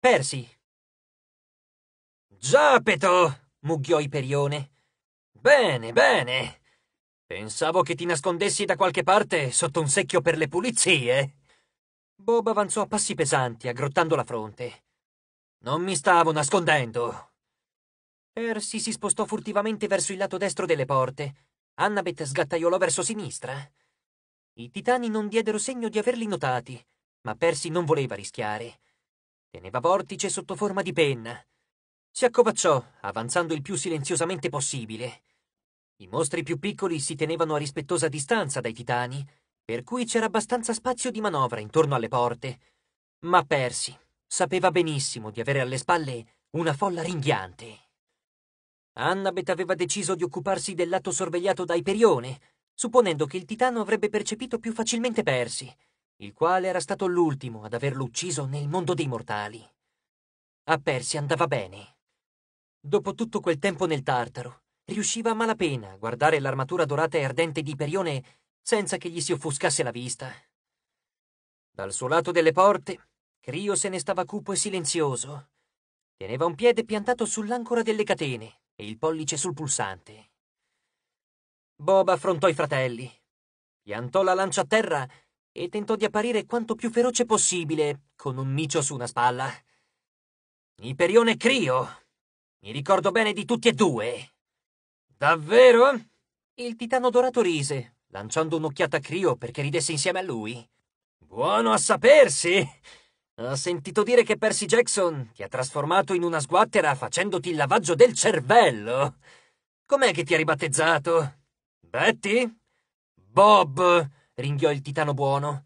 persi. Giapeto! mugghiò Iperione. Bene, bene. Pensavo che ti nascondessi da qualche parte sotto un secchio per le pulizie. Bob avanzò a passi pesanti, aggrottando la fronte. Non mi stavo nascondendo. Percy si spostò furtivamente verso il lato destro delle porte. Annabeth sgattaiolò verso sinistra. I titani non diedero segno di averli notati, ma Percy non voleva rischiare. Teneva vortice sotto forma di penna. Si accovacciò, avanzando il più silenziosamente possibile. I mostri più piccoli si tenevano a rispettosa distanza dai titani, per cui c'era abbastanza spazio di manovra intorno alle porte. Ma Persi sapeva benissimo di avere alle spalle una folla ringhiante. Annabeth aveva deciso di occuparsi del lato sorvegliato da Iperione, supponendo che il titano avrebbe percepito più facilmente Persi il quale era stato l'ultimo ad averlo ucciso nel mondo dei mortali. A Persia andava bene. Dopo tutto quel tempo nel Tartaro, riusciva a malapena a guardare l'armatura dorata e ardente di Iperione senza che gli si offuscasse la vista. Dal suo lato delle porte, Crio se ne stava cupo e silenzioso. Teneva un piede piantato sull'ancora delle catene e il pollice sul pulsante. Bob affrontò i fratelli, piantò la lancia a terra e tentò di apparire quanto più feroce possibile, con un micio su una spalla. Iperione Crio. Mi ricordo bene di tutti e due. Davvero? Il titano dorato rise, lanciando un'occhiata a Crio perché ridesse insieme a lui. Buono a sapersi! Ho sentito dire che Percy Jackson ti ha trasformato in una sguattera facendoti il lavaggio del cervello. Com'è che ti ha ribattezzato? Betty? Bob? ringhiò il titano buono.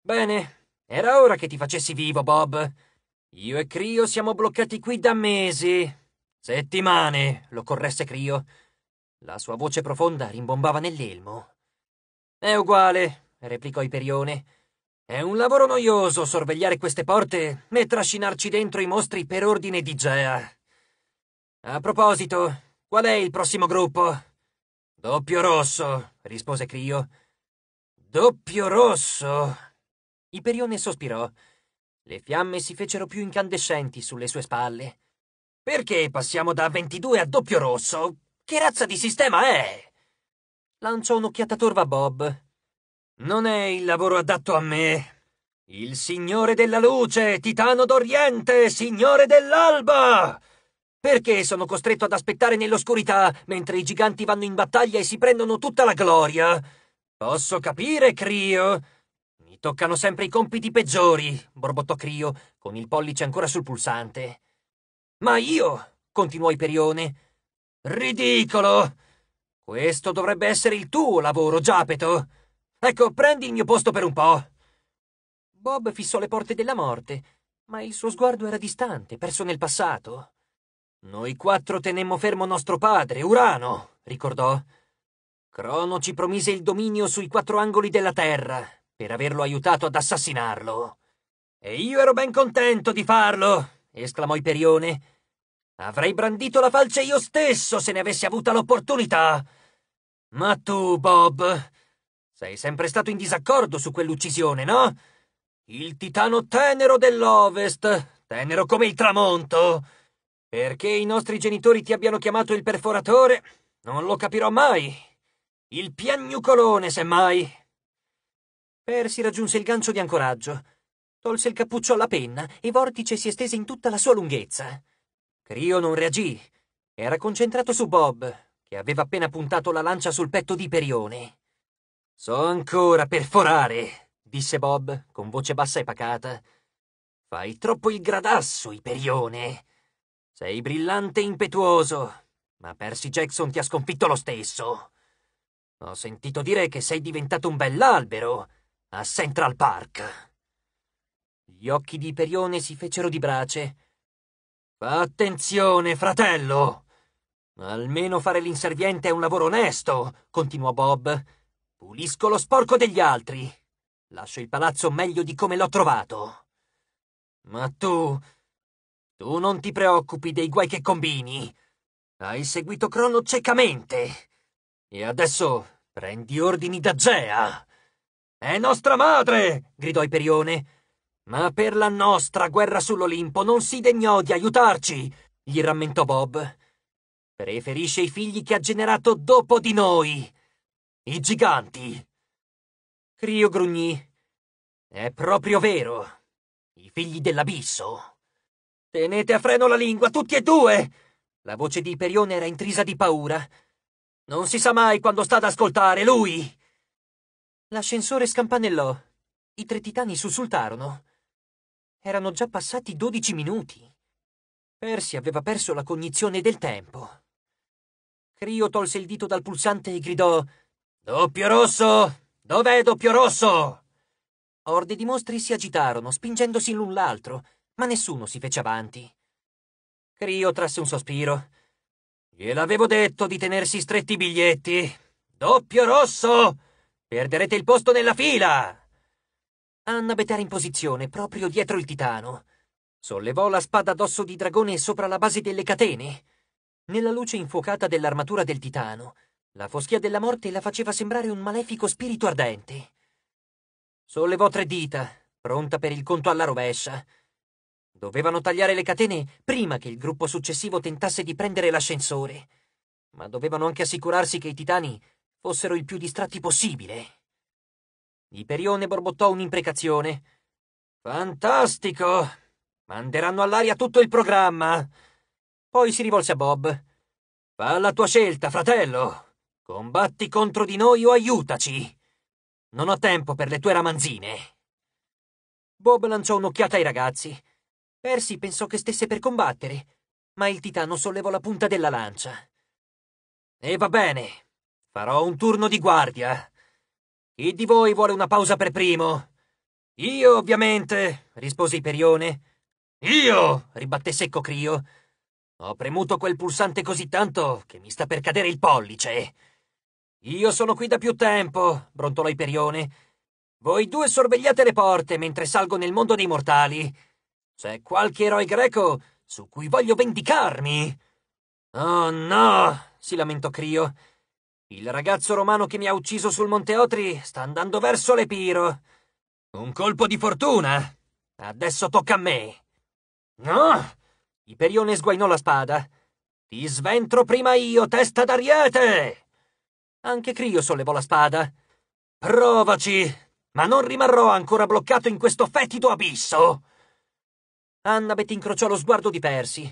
Bene, era ora che ti facessi vivo, Bob. Io e Crio siamo bloccati qui da mesi. Settimane, lo corresse Crio. La sua voce profonda rimbombava nell'elmo. È uguale, replicò Iperione. È un lavoro noioso sorvegliare queste porte e trascinarci dentro i mostri per ordine di Gea. A proposito, qual è il prossimo gruppo? Doppio rosso, rispose Crio. Doppio rosso! Iperione sospirò. Le fiamme si fecero più incandescenti sulle sue spalle. Perché passiamo da 22 a doppio rosso? Che razza di sistema è? Lanciò un'occhiata torva a Bob. Non è il lavoro adatto a me. Il Signore della Luce, Titano d'Oriente, Signore dell'Alba! Perché sono costretto ad aspettare nell'oscurità mentre i giganti vanno in battaglia e si prendono tutta la gloria? Posso capire, Crio? Mi toccano sempre i compiti peggiori, borbottò Crio, con il pollice ancora sul pulsante. Ma io, continuò Iperione. Ridicolo! Questo dovrebbe essere il tuo lavoro, Giapeto. Ecco, prendi il mio posto per un po'. Bob fissò le porte della morte, ma il suo sguardo era distante, perso nel passato. Noi quattro tenemmo fermo nostro padre, Urano, ricordò. Crono ci promise il dominio sui quattro angoli della terra per averlo aiutato ad assassinarlo. E io ero ben contento di farlo, esclamò Iperione. Avrei brandito la falce io stesso se ne avessi avuta l'opportunità. Ma tu, Bob, sei sempre stato in disaccordo su quell'uccisione, no? Il titano tenero dell'Ovest, tenero come il tramonto. Perché i nostri genitori ti abbiano chiamato il perforatore, non lo capirò mai. Il piagnucolone, semmai. Persi raggiunse il gancio di ancoraggio. Tolse il cappuccio alla penna e Vortice si estese in tutta la sua lunghezza. Crio non reagì. Era concentrato su Bob, che aveva appena puntato la lancia sul petto di Perione. So ancora perforare, disse Bob, con voce bassa e pacata. Fai troppo il gradasso, Iperione. Sei brillante e impetuoso, ma Percy Jackson ti ha sconfitto lo stesso. Ho sentito dire che sei diventato un bell'albero a Central Park. Gli occhi di Iperione si fecero di brace. Attenzione, fratello! Almeno fare l'inserviente è un lavoro onesto, continuò Bob. Pulisco lo sporco degli altri. Lascio il palazzo meglio di come l'ho trovato. Ma tu... tu non ti preoccupi dei guai che combini. Hai seguito Crono ciecamente. E adesso Prendi ordini da Zea! È nostra madre! gridò Iperione. Ma per la nostra guerra sull'Olimpo non si degnò di aiutarci, gli rammentò Bob. Preferisce i figli che ha generato dopo di noi, i giganti. Crio grugnì. È proprio vero. I figli dell'abisso. Tenete a freno la lingua, tutti e due! La voce di Iperione era intrisa di paura. Non si sa mai quando sta ad ascoltare, lui! L'ascensore scampanellò. I tre titani sussultarono. Erano già passati dodici minuti. Percy aveva perso la cognizione del tempo. Crio tolse il dito dal pulsante e gridò Doppio rosso! Dov'è doppio rosso? Orde di mostri si agitarono, spingendosi l'un l'altro, ma nessuno si fece avanti. Crio trasse un sospiro. Gliel'avevo detto di tenersi stretti i biglietti. Doppio rosso! Perderete il posto nella fila! Anna Betar in posizione, proprio dietro il titano. Sollevò la spada d'osso di dragone sopra la base delle catene. Nella luce infuocata dell'armatura del titano, la foschia della morte la faceva sembrare un malefico spirito ardente. Sollevò tre dita, pronta per il conto alla rovescia, Dovevano tagliare le catene prima che il gruppo successivo tentasse di prendere l'ascensore, ma dovevano anche assicurarsi che i titani fossero il più distratti possibile. Iperione borbottò un'imprecazione. Fantastico! Manderanno all'aria tutto il programma! Poi si rivolse a Bob. Fa la tua scelta, fratello! Combatti contro di noi o aiutaci! Non ho tempo per le tue ramanzine! Bob lanciò un'occhiata ai ragazzi. Percy pensò che stesse per combattere, ma il titano sollevò la punta della lancia. E va bene, farò un turno di guardia. Chi di voi vuole una pausa per primo? Io, ovviamente, rispose Iperione. Io, ribatté secco Crio. Ho premuto quel pulsante così tanto che mi sta per cadere il pollice. Io sono qui da più tempo, brontolò Iperione. Voi due sorvegliate le porte mentre salgo nel mondo dei mortali. C'è qualche eroe greco su cui voglio vendicarmi. Oh no, si lamentò Crio. Il ragazzo romano che mi ha ucciso sul Monte Otri sta andando verso l'Epiro. Un colpo di fortuna. Adesso tocca a me. No! Iperione sguainò la spada. Ti sventro prima io, testa d'ariete! Anche Crio sollevò la spada. Provaci, ma non rimarrò ancora bloccato in questo fetido abisso. Annabeth incrociò lo sguardo di Percy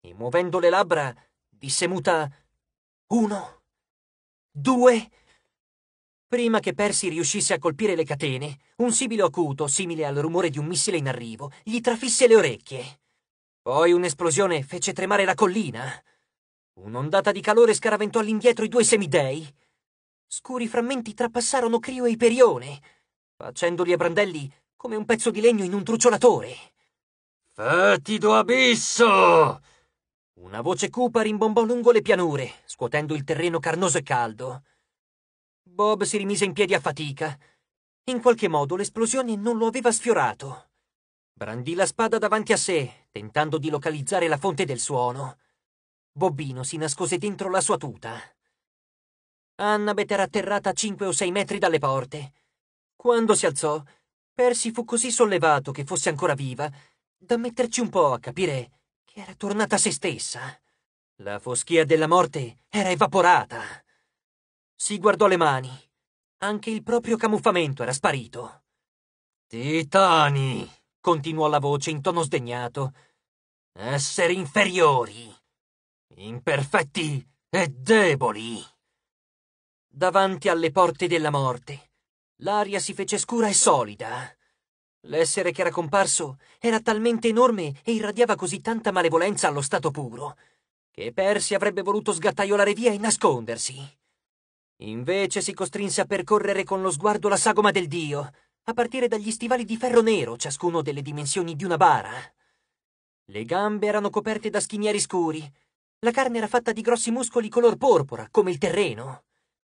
e, muovendo le labbra, disse muta uno, due... Prima che Percy riuscisse a colpire le catene, un sibilo acuto, simile al rumore di un missile in arrivo, gli trafisse le orecchie. Poi un'esplosione fece tremare la collina. Un'ondata di calore scaraventò all'indietro i due semidei. Scuri frammenti trapassarono Crio e Iperione, facendoli a brandelli come un pezzo di legno in un truciolatore. Fatido eh, abisso! Una voce cupa rimbombò lungo le pianure, scuotendo il terreno carnoso e caldo. Bob si rimise in piedi a fatica. In qualche modo l'esplosione non lo aveva sfiorato. Brandì la spada davanti a sé, tentando di localizzare la fonte del suono. Bobbino si nascose dentro la sua tuta. Annabeth era atterrata a cinque o sei metri dalle porte. Quando si alzò, Percy fu così sollevato che fosse ancora viva da metterci un po' a capire che era tornata a se stessa. La foschia della morte era evaporata. Si guardò le mani. Anche il proprio camuffamento era sparito. Titani, continuò la voce in tono sdegnato. Esseri inferiori, imperfetti e deboli. Davanti alle porte della morte, l'aria si fece scura e solida. L'essere che era comparso era talmente enorme e irradiava così tanta malevolenza allo stato puro, che Percy avrebbe voluto sgattaiolare via e nascondersi. Invece si costrinse a percorrere con lo sguardo la sagoma del dio, a partire dagli stivali di ferro nero, ciascuno delle dimensioni di una bara. Le gambe erano coperte da schinieri scuri, la carne era fatta di grossi muscoli color porpora, come il terreno.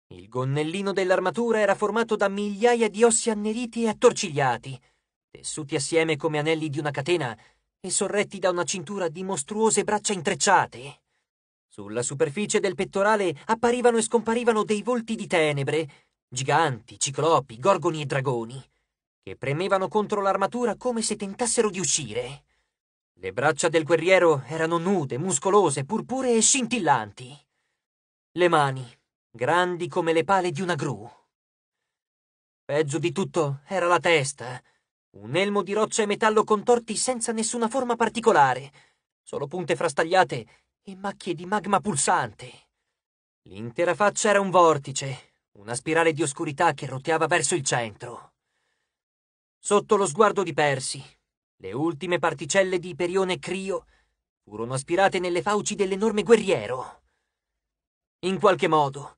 Il gonnellino dell'armatura era formato da migliaia di ossi anneriti e attorcigliati, tessuti assieme come anelli di una catena e sorretti da una cintura di mostruose braccia intrecciate. Sulla superficie del pettorale apparivano e scomparivano dei volti di tenebre, giganti, ciclopi, gorgoni e dragoni, che premevano contro l'armatura come se tentassero di uscire. Le braccia del guerriero erano nude, muscolose, purpuree e scintillanti. Le mani, grandi come le pale di una gru. Peggio di tutto era la testa, un elmo di roccia e metallo contorti senza nessuna forma particolare, solo punte frastagliate e macchie di magma pulsante. L'intera faccia era un vortice, una spirale di oscurità che roteava verso il centro. Sotto lo sguardo di Persi, le ultime particelle di Iperione Crio furono aspirate nelle fauci dell'enorme guerriero. In qualche modo,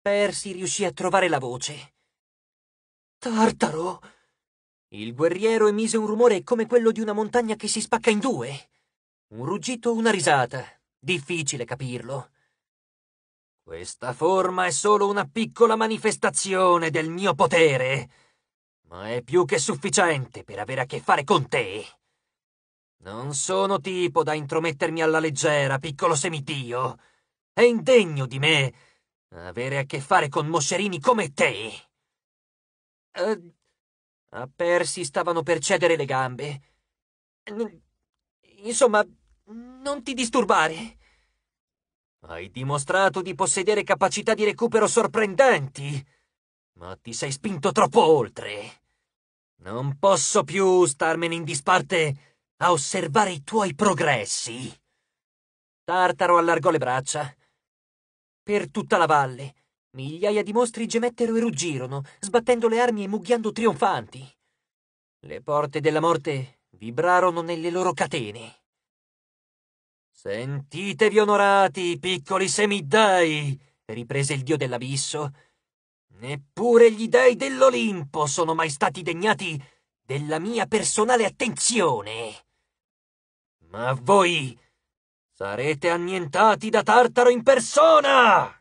Persi riuscì a trovare la voce. Tartaro! Il guerriero emise un rumore come quello di una montagna che si spacca in due. Un ruggito, una risata. Difficile capirlo. Questa forma è solo una piccola manifestazione del mio potere, ma è più che sufficiente per avere a che fare con te. Non sono tipo da intromettermi alla leggera, piccolo semidio. È indegno di me avere a che fare con moscerini come te. Eh, a Percy stavano per cedere le gambe. Insomma, non ti disturbare. Hai dimostrato di possedere capacità di recupero sorprendenti, ma ti sei spinto troppo oltre. Non posso più starmene in disparte a osservare i tuoi progressi. Tartaro allargò le braccia. Per tutta la valle Migliaia di mostri gemettero e ruggirono, sbattendo le armi e mugghiando trionfanti. Le porte della morte vibrarono nelle loro catene. Sentitevi onorati, piccoli semidei, riprese il dio dell'abisso. Neppure gli dei dell'Olimpo sono mai stati degnati della mia personale attenzione. Ma voi sarete annientati da Tartaro in persona!